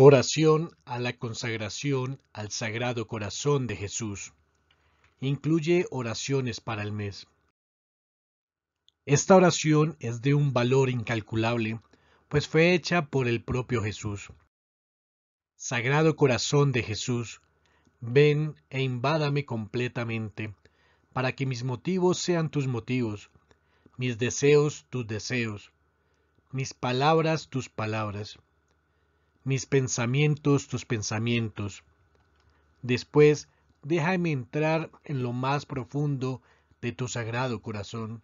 Oración a la consagración al Sagrado Corazón de Jesús. Incluye oraciones para el mes. Esta oración es de un valor incalculable, pues fue hecha por el propio Jesús. Sagrado Corazón de Jesús, ven e invádame completamente, para que mis motivos sean tus motivos, mis deseos tus deseos, mis palabras tus palabras mis pensamientos, tus pensamientos. Después, déjame entrar en lo más profundo de tu sagrado corazón.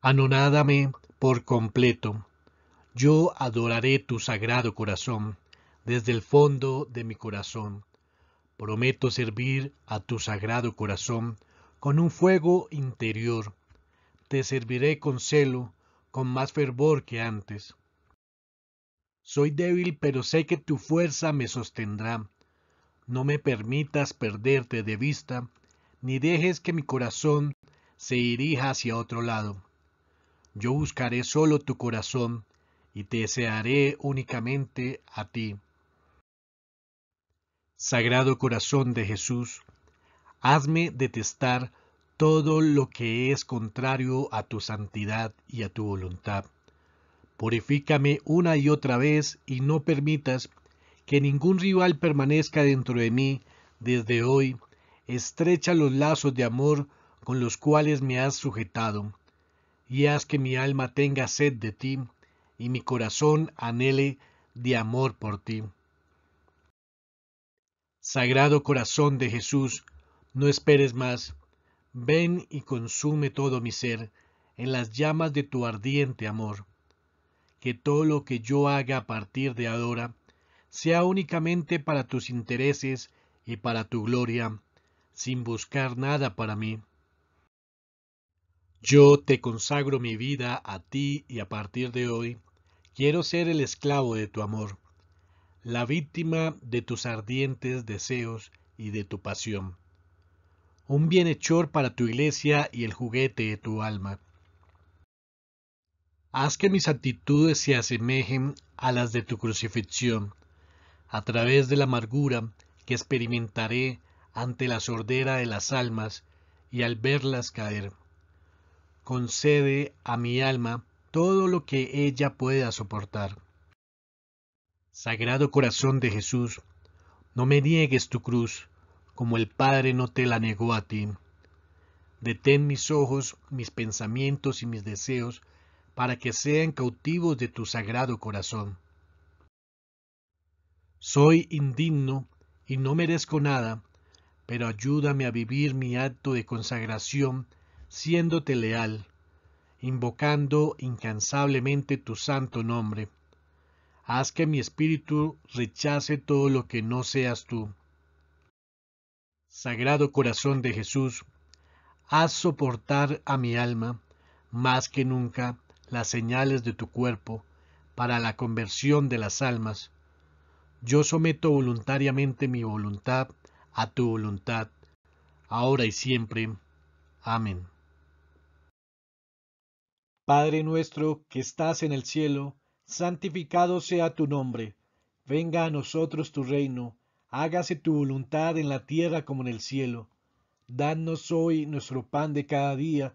Anonádame por completo. Yo adoraré tu sagrado corazón desde el fondo de mi corazón. Prometo servir a tu sagrado corazón con un fuego interior. Te serviré con celo, con más fervor que antes. Soy débil, pero sé que tu fuerza me sostendrá. No me permitas perderte de vista, ni dejes que mi corazón se dirija hacia otro lado. Yo buscaré solo tu corazón y te desearé únicamente a ti. Sagrado corazón de Jesús, hazme detestar todo lo que es contrario a tu santidad y a tu voluntad. Purifícame una y otra vez y no permitas que ningún rival permanezca dentro de mí desde hoy. Estrecha los lazos de amor con los cuales me has sujetado, y haz que mi alma tenga sed de ti, y mi corazón anhele de amor por ti. Sagrado corazón de Jesús, no esperes más. Ven y consume todo mi ser en las llamas de tu ardiente amor que todo lo que yo haga a partir de ahora sea únicamente para tus intereses y para tu gloria, sin buscar nada para mí. Yo te consagro mi vida a ti y a partir de hoy quiero ser el esclavo de tu amor, la víctima de tus ardientes deseos y de tu pasión, un bienhechor para tu iglesia y el juguete de tu alma. Haz que mis actitudes se asemejen a las de tu crucifixión. A través de la amargura que experimentaré ante la sordera de las almas y al verlas caer. Concede a mi alma todo lo que ella pueda soportar. Sagrado corazón de Jesús, no me niegues tu cruz, como el Padre no te la negó a ti. Detén mis ojos, mis pensamientos y mis deseos para que sean cautivos de tu sagrado corazón. Soy indigno y no merezco nada, pero ayúdame a vivir mi acto de consagración siéndote leal, invocando incansablemente tu santo nombre. Haz que mi espíritu rechace todo lo que no seas tú. Sagrado Corazón de Jesús, haz soportar a mi alma, más que nunca, las señales de tu cuerpo para la conversión de las almas, yo someto voluntariamente mi voluntad a tu voluntad, ahora y siempre. Amén. Padre nuestro que estás en el cielo, santificado sea tu nombre, venga a nosotros tu reino, hágase tu voluntad en la tierra como en el cielo. Danos hoy nuestro pan de cada día,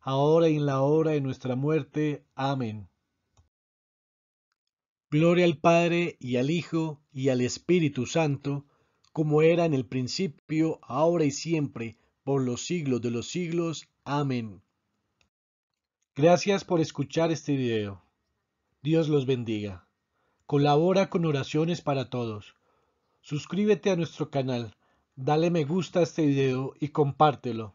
ahora y en la hora de nuestra muerte. Amén. Gloria al Padre y al Hijo y al Espíritu Santo, como era en el principio, ahora y siempre, por los siglos de los siglos. Amén. Gracias por escuchar este video. Dios los bendiga. Colabora con oraciones para todos. Suscríbete a nuestro canal, dale me gusta a este video y compártelo.